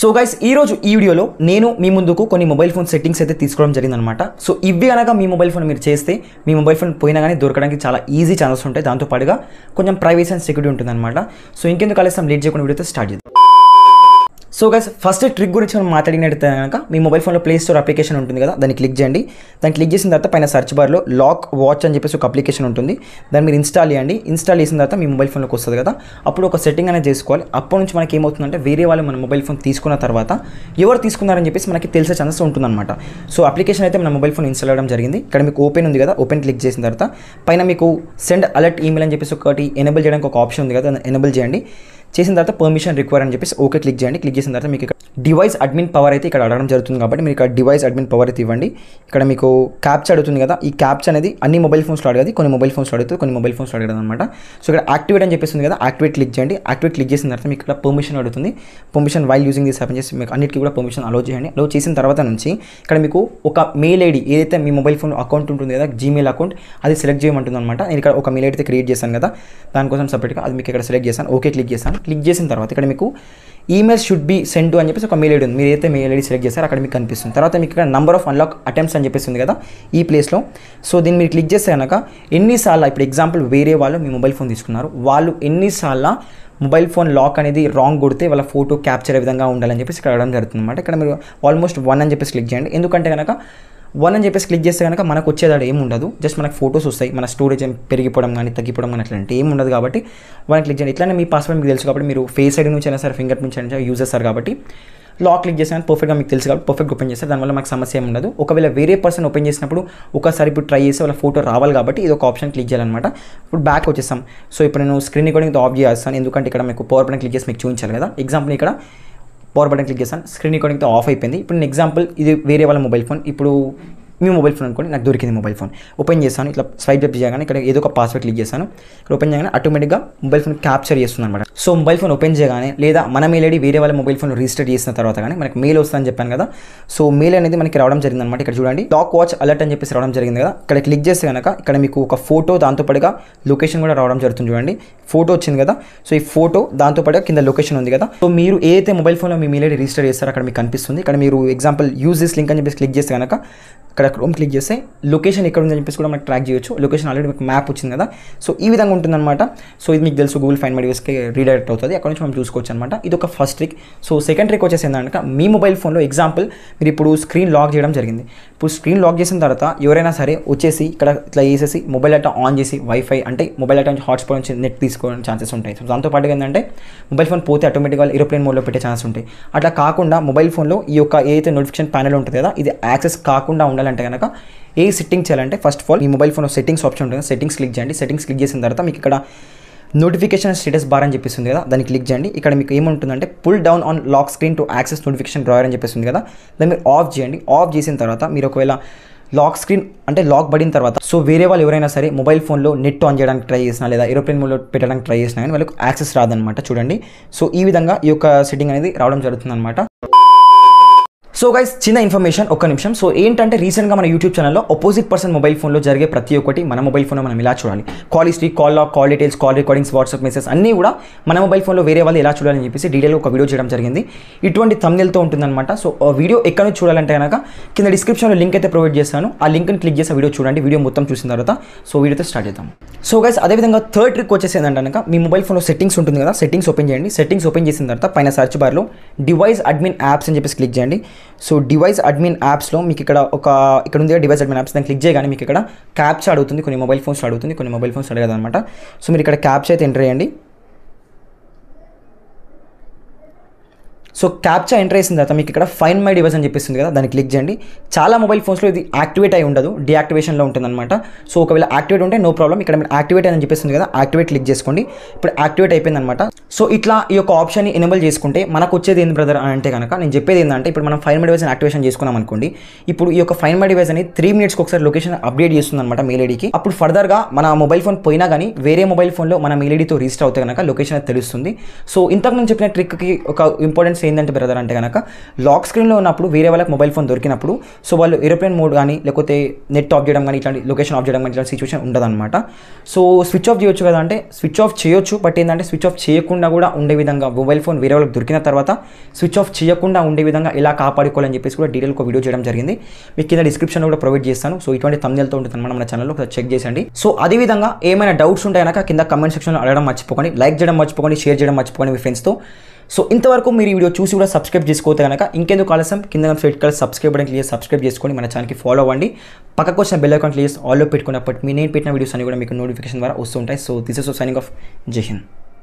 so guys ఈరోజు ఈ వీడియోలో నేను మీ ముందుకు కొన్ని మొబైల్ ఫోన్ సెట్టింగ్స్ అయితే తీసుకోవడం జరిగిందనమాట సో ఇవి కనుక మీ మొబైల్ ఫోన్ మీరు చేస్తే మీ మొబైల్ ఫోన్ పోయినా కానీ దొరకడానికి చాలా ఈజీ ఛాన్సెస్ ఉంటాయి దాంతోపాటుగా కొంచెం ప్రైవేసీ అండ్ సెక్యూరిటీ ఉంటుందన్నమాట సో ఇంకెందుకు కలిస్తాం లేట్ చేయకుండా వీడియోతో స్టార్ట్ చేద్దాం సో గైస్ ఫస్ట్ ట్రిక్ గురించి మనం మాట్లాడినట్టు కనుక మీ మొబైల్ ఫోన్లో ప్లే స్టోర్ అప్లికేషన్ ఉంటుంది కదా దాన్ని క్లిక్ చేయండి దాన్ని క్లిక్ చేసిన తర్వాత పైన సర్చ్ బార్లో లాక్ వాచ్ అని చెప్పేసి ఒక అప్లికేషన్ ఉంటుంది దాన్ని మీరు ఇన్స్టాల్ చేయండి ఇన్స్టాల్ చేసిన తర్వాత మీ మొబైల్ ఫోన్లోకి వస్తుంది కదా అప్పుడు ఒక సెట్టింగ్ అనేది చేసుకోవాలి అప్పటి నుంచి మనకి ఏమవుతుందంటే వేరే వాళ్ళు మన మొబైల్ ఫోన్ తీసుకున్న తర్వాత ఎవరు తీసుకున్నారని చెప్పేసి మనకి తెలిసే ఛాన్సెస్ ఉంటుందన్నమాట సో అప్లికేషన్ అయితే మన మొబైల్ ఫోన్ ఇన్స్టాల్ అవ్వడం జరిగింది ఇక్కడ మీకు ఓపెన్ ఉంది కదా ఓపెన్ క్లిక్ చేసిన తర్వాత పైన మీకు సెండ్ అలర్ట్ ఈమెయిల్ అని చెప్పేసి ఒకటి ఎనేబుల్ చేయడానికి ఒక ఆప్షన్ ఉంది కదా ఎనేబుల్ చేయండి చేసిన తర్వాత పర్మిషన్ రిక్వైర్ అని చెప్పేసి ఓకే క్లిక్ చేయండి క్లిక్ చేసిన తర్వాత మీకు ఇక్కడ డివైస్ అడ్మిన్ పవర్ అయితే ఇక్కడ అడగడం జరుగుతుంది కాబట్టి మీరు ఇక్కడ డివైస్ అడ్మిన్ పవర్ అయితే ఇవ్వండి ఇక్కడ మీకు క్యాప్చ్ అడుగుతుంది కదా ఈ క్యాప్చ్ అనేది అన్ని మొబైల్ ఫోన్స్లో అడగదు కొన్ని మొబైల్ ఫోన్స్లో అడుగుతుంది కొన్ని మొబైల్ ఫోన్స్లో అడగదు అనమాట సో ఇక్కడ యాక్టివేట్ అని చెప్పేసింది కదా యాక్టివేట్ క్లిక్ చేయండి యాక్టివేట్ క్లిక్ చేసిన తర్వాత మీకు ఇక్కడ పర్మిషన్ అడుగుతుంది పర్మిషన్ వైల్ యూజింగ్ దిస్ అని చేసి మీకు అన్నిటికీ కూడా పర్మిషన్ అలో చేయండి అలో చేసిన తర్వాత నుంచి ఇక్కడ మీకు ఒక మెయిల్ ఐడి ఏదైతే మీ మొబైల్ ఫోన్ అకౌంట్ ఉంటుంది కదా జీమెయిల్ అకౌంట్ అది సెలెక్ట్ చేయమంటుంది అనమాట నేను ఇక్కడ ఒక మెయిల్ అయితే క్రియేట్ చేశాను కదా దానికోసం సపరేట్గా అది మీకు ఇక్కడ సెలెక్ట్ చేశాను ఓకే క్లిక్ చేశాను క్లిక్ చేసిన తర్వాత ఇక్కడ మీకు ఈమెయిల్ షుడ్ బి సెండ్ అని చెప్పేసి ఒక మెయిల్ ఐడి ఉంది మీరు అయితే మెయిల్ ఐడి సెలెక్ట్ చేస్తారు అక్కడ మీకు కనిపిస్తుంది తర్వాత మీకు ఇక్కడ నెంబర్ ఆఫ్ అన్లాక్ అటెంప్ట్స్ అని చెప్పేసి ఉంది కదా ఈ ప్లేస్లో సో దీన్ని మీరు క్లిక్ చేస్తే కనుక ఎన్నిసార్లు ఇప్పుడు ఎగ్జాంపుల్ వేరే వాళ్ళు మీ మొబైల్ ఫోన్ తీసుకున్నారు వాళ్ళు ఎన్నిసార్లు మొబైల్ ఫోన్ లాక్ అనేది రాంగ్ కొడితే వాళ్ళ ఫోటో క్యాప్చర్ ఏ విధంగా ఉండాలని చెప్పేసి ఇక్కడ అడగడం జరుగుతుంది అనమాట ఇక్కడ మీరు ఆల్మోస్ట్ వన్ అని చెప్పేసి క్లిక్ చేయండి ఎందుకంటే కనుక వన్ అని చెప్పేసి క్లిక్ చేస్తే కనుక మనకు వచ్చేదాడు ఏమి ఉండదు జస్ట్ మనకు ఫోటోస్ వస్తాయి మన స్టోరేజ్ పెరిగిపోవడం కానీ తగ్గిపోవడం కానీ అట్లాంటి ఏమి ఉండదు కాబట్టి వన్ క్లిక్ చేయండి ఇట్లానే మీ పాస్వర్డ్ మీకు తెలుసు కాబట్టి మీరు ఫేస్ ఐడి నుంచి అయినా సరే ఫింగర్ ప్రింట్ అయినా యూజ్ చేస్తారు కాబట్టి లాక్ క్లిక్ చేసాను పర్ఫెక్ట్గా మీకు తెలుసు కాబట్టి పర్ఫెక్ట్ ఓపెన్ చేస్తారు దానివల్ల మాకు సమస్య ఏమి ఉండదు ఒకవేళ వేరే పర్సన్ ఓపెన్ చేసినప్పుడు ఒకసారి ఇప్పుడు ట్రై చేసి వాళ్ళ ఫోటో రావాలి కాబట్టి ఇది ఒక ఆప్షన్ క్లిక్ చేయాలన్నమాట ఇప్పుడు బ్యాక్ వచ్చేస్తాం సో ఇప్పుడు నేను స్క్రీన్ రికార్డింగ్ ఆఫ్ చేస్తాను ఎందుకంటే ఇక్కడ మీకు పవర్ పాయింట్ క్లిక్ చేసి మీకు చూపించాలి కదా ఎగ్జాంపుల్ ఇక్కడ పవర్ బటన్ క్లిక్ చేశాను స్క్రీన్ రికార్డింగ్తో ఆఫ్ అయిపోయింది ఇప్పుడు నేను ఎగ్జాంపుల్ ఇది వేరే వాళ్ళ మొబైల్ ఫోన్ ఇప్పుడు మీ మొబైల్ ఫోన్ అనుకోండి నాకు దొరికింది మొబైల్ ఫోన్ ఓపెన్ చేశాను ఇట్లా స్వైప్ డెప్ చేయగానే ఇక్కడ ఏదో ఒక పాస్వర్డ్ క్లిక్ చేశాను ఇక్కడ ఓపెన్ చేయగానే ఆటోమేటిక్గా మొబైల్ ఫోన్ క్యాప్చర్ చేస్తుంది అనమాట సో మొబైల్ ఫోన్ ఓపెన్ చేయగానే లేదా మన మెయిల్ ఐడి వేరే వాళ్ళ మొబైల్ ఫోన్ రిజిస్టర్ చేసిన తర్వాత కానీ మనకి మెయిల్ వస్తుందని చెప్పాను కదా సో మెయిల్ అనేది మనకి రావడం జరిగింది అనమాట ఇక్కడ చూడండి టాక్ వాచ్ అలర్ట్ అని చెప్పేసి రావడం జరిగింది కదా ఇక్కడ క్లిక్ చేస్తే కనుక ఇక్కడ మీకు ఒక ఫోటో దాంతోపాటుగా లొకేషన్ కూడా రావడం జరుగుతుంది చూడండి ఫోటో వచ్చింది కదా సో ఈ ఫోటో దాంతోపాటుగా కింద లొకేషన్ ఉంది కదా సో మీరు ఏదైతే మొబైల్ ఫోన్లో మీ మెయిల్ ఐడి రిజిస్టర్ చేస్తారో అక్కడ మీకు కనిపిస్తుంది ఇక్కడ మీరు ఎగ్జాంపుల్ యూజ్ దిస్ లింక్ అని చెప్పేసి క్లిక్ చేస్తే కనుక ఇక్కడ క్రోమ్ క్లిక్ చేస్తే లొకేషన్ ఎక్కడ ఉందని చెప్పేసి కూడా మనకు ట్రాక్ చేయొచ్చు లొకేషన్ ఆల్రెడీ మీకు మ్యాప్ వచ్చింది కదా సో ఈ విధంగా ఉంటుందన్నమాట సో ఇది మీకు తెలుసు గూగుల్ ఫైన్ మైడివేస్కి రీడైరెక్ట్ అవుతుంది అక్కడ నుంచి మనం చూసుకోవచ్చు అనమాట ఇది ఒక first trick so second trick వచ్చేసి ఏంటంటే మీ మొబైల్ ఫోన్లో ఎగ్జాంపుల్ మీరు ఇప్పుడు స్క్రీన్ లాక్ చేయడం జరిగింది ఇప్పుడు స్క్రీన్ లాక్ చేసిన తర్వాత ఎవరైనా సరే వచ్చేసి ఇక్కడ ఇట్లా చేసేసి మొబైల్ డేటా ఆన్ చేసి వైఫై అంటే మొబైల్ డేటా నుంచి హాట్స్పాట్ నుంచి నెట్ తీసుకోవడానికి ఛాన్సెస్ ఉంటాయి సో దాంతోపాటుగా ఏంటంటే మొబైల్ ఫోన్ పోతే ఆటోమేటిక్గా ఏరోప్లేన్ మోడ్లో పెట్టే ఛాన్స్ ఉంటాయి అట్లా కాకుండా మొబైల్ ఫోన్లో ఈ యొక్క ఏదైతే నోటిఫికేషన్ ప్యానల్ ఉంటుంది కదా ఇది యాక్సెస్ కాకుండా ఉండాలి ఉండాలంటే కనుక ఏ సెట్టింగ్ చేయాలంటే ఫస్ట్ ఆఫ్ ఆల్ మీ మొబైల్ ఫోన్ సెట్టింగ్స్ ఆప్షన్ ఉంటుంది సెట్టింగ్స్ క్లిక్ చేయండి సెట్టింగ్స్ క్లిక్ చేసిన తర్వాత మీకు ఇక్కడ నోటిఫికేషన్ స్టేటస్ బార్ అని చెప్పేసింది కదా దాన్ని క్లిక్ చేయండి ఇక్కడ మీకు ఏముంటుందంటే pull down on lock screen to access notification drawer అని చెప్పేసింది కదా దాన్ని మీరు ఆఫ్ చేయండి ఆఫ్ చేసిన తర్వాత మీరు ఒకవేళ లాక్ స్క్రీన్ అంటే లాక్ పడిన తర్వాత సో వేరే వాళ్ళు ఎవరైనా సరే మొబైల్ ఫోన్లో నెట్ ఆన్ చేయడానికి ట్రై చేసినా లేదా ఏరోప్లేన్ మోడ్లో పెట్టడానికి ట్రై చేసినా కానీ వాళ్ళకి యాక్సెస్ రాదనమాట చూడండి సో ఈ విధంగా ఈ యొక్క సెట్టింగ్ అనేది రావడం జరుగుతుంది అనమాట సో గైస్ చిన్న ఇన్ఫర్మేషన్ ఒక్క నిమిషం సో ఏంటంటే రీసెంట్గా మన యూట్యూబ్ ఛానల్లో అపోజిట్ పర్సన్ మొబైల్ ఫోన్లో జరిగే ప్రతి ఒక్కటి మన మొబైల్ ఫోన్లో మనం ఇలా చూడాలి call history call log call details call recordings WhatsApp message అన్నీ కూడా మన మొబైల్ ఫోన్లో వేరే వాళ్ళు ఎలా చూడాలని చెప్పేసి డీటెయిల్ ఒక వీడియో చేయడం జరిగింది ఇటువంటి తమ్నెల్తో ఉంటుందన్నమాట సో వీడియో ఎక్కడ నుంచి చూడాలంటే కనుక కింద డిస్క్రిప్షన్లో లింక్ అయితే ప్రొవైడ్ చేస్తాను ఆ లింక్ని క్లిక్ చేసే వీడియో చూడండి వీడియో మొత్తం చూసిన తర్వాత సో వీడియోతో స్టార్ట్ చేద్దాం సో గైస్ అదేవిధంగా థర్డ్ ట్రిక్ వచ్చేసి ఏంటంటే మీ మొబైల్ ఫోన్లో సెట్టింగ్స్ ఉంటుంది కదా సెట్టింగ్స్ ఓపెన్ చేయండి సెట్టింగ్స్ ఓపెన్ చేసిన తర్వాత పైన సర్చ్ బార్లో డివైస్ అడ్మిన్ యాప్స్ అని చెప్పేసి క్లిక్ చేయండి సో డివైస్ అడ్మిన్ యాప్స్లో మీకు ఇక్కడ ఒక ఇక్కడ ఉంది డివైస్ అడ్మిన్ యాప్స్ దాన్ని క్లిక్ చేయగానే మీకు ఇక్కడ క్యాప్చా అడుగుతుంది కొన్ని మొబైల్ ఫోన్స్ అడుగుతుంది కొన్ని మొబైల్ ఫోన్స్ అడగదు అనమాట సో మీరు ఇక్కడ క్యాప్చా అయితే ఎంటర్ చేయండి సో క్యాప్చా ఎంటర్ అయిన తర్వాత మీకు ఇక్కడ ఫైన్ మై డివైస్ అని చెప్పిస్తుంది కదా దాన్ని క్లిక్ చేయండి చాలా మొబైల్ ఫోన్స్లో ఇది యాక్టివేట్ అయి ఉండదు డియాక్టివేషన్లో ఉంటుందన్నమాట సో ఒకవేళ యాక్టివేట్ ఉంటే నో ప్రాబ్లం ఇక్కడ మీరు యాక్టివేట్ అని చెప్పిస్తుంది కదా యాక్టివేట్ క్లిక్ చేసుకోండి ఇప్పుడు యాక్టివేట్ అయిపోయిందనమాట సో ఇట్లా ఈ యొక్క ఆప్షన్ ఎనబుల్ చేసుకుంటే మనకు వచ్చేది ఏంది బ్రదర్ అని అంటే కనుక నేను చెప్పేది ఏంటంటే ఇప్పుడు మనం ఫైన్ మై డివైస్ని యాక్టివేషన్ చేసుకున్నాం అనుకోండి ఇప్పుడు ఈ యొక్క ఫైన్ మై డివైస్ అని త్రీ మినిట్స్కి ఒకసారి లొకేషన్ అప్డేట్ చేస్తుంది అనమాట మెయిల్ ఐడికి అప్పుడు ఫర్దర్గా మన మొబైల్ ఫోన్ పోయినా కానీ వేరే మొబైల్ ఫోన్లో మన మెయిల్ ఐడితో రిజిస్టర్ అవుతే కనుక లొకేషన్ తెలుస్తుంది సో ఇంతకుముందు చెప్పిన ట్రిక్కి ఒక ఇంపార్టెన్స్ ఏంటంటే బ్రదర్ అంటే కనుక లాక్ స్క్రీన్లో ఉన్నప్పుడు వేరే వాళ్ళకి మొబైల్ ఫోన్ దొరికినప్పుడు సో వాళ్ళు ఏరోప్లేన్ మోడ్ కానీ లేకపోతే నెట్ ఆఫ్ చేయడం కానీ ఇట్లాంటి లొకేషన్ ఆఫ్ చేయడం కానీ ఇట్లాంటి సిచ్యువేషన్ ఉండదన్నమాట సో స్విచ్ ఆఫ్ చేయొచ్చు కదా అంటే స్విచ్ ఆఫ్ చేయొచ్చు బట్ ఏంటంటే స్విచ్ ఆఫ్ చేయకుండా కూడా ఉండే విధంగా మొబైల్ ఫోన్ వేరే వాళ్ళకి దొరికిన తర్వాత స్విచ్ ఆఫ్ చేయకుండా ఉండే విధంగా ఎలా కాపాడుకోవాలని చెప్పేసి కూడా డీటెయిల్ ఒక వీడియో చేయడం జరిగింది మీకు కింద డిస్క్రిప్షన్లో కూడా ప్రొవైడ్ చేస్తాను సో ఇటువంటి తమ్ములతో ఉంటుంది అనమాట మన ఛానల్లో చెక్ చేసండి సో అదేవిధంగా ఏమైనా డౌట్స్ ఉంటాయి కనుక కింద కమెంట్ సెక్షన్లో అడగడం మర్చిపోకండి లైక్ చేయడం మర్చిపోకండి షేర్ చేయడం మర్చిపోకండి మీ ఫ్రెండ్స్తో సో ఇంతవరకు మీరు ఈ వీడియో చూసి కూడా సబ్స్క్రైబ్ చేసుకోతే కనుక ఇంకెందుకు ఆలస్యం కింద red colour subscribe button clear subscribe చేసుకొని మన ఛానల్కి ఫాలో అవ్వండి పక్కకు వచ్చిన బెల్ అకౌంట్ క్లియర్ ఆల్లో పెట్టుకున్నప్పటి మీ నేను పెట్టిన వీడియోస్ అన్ని కూడా మీకు నోటిఫికేషన్ ద్వారా వస్తుంటాయి so this is signing off Jai Hind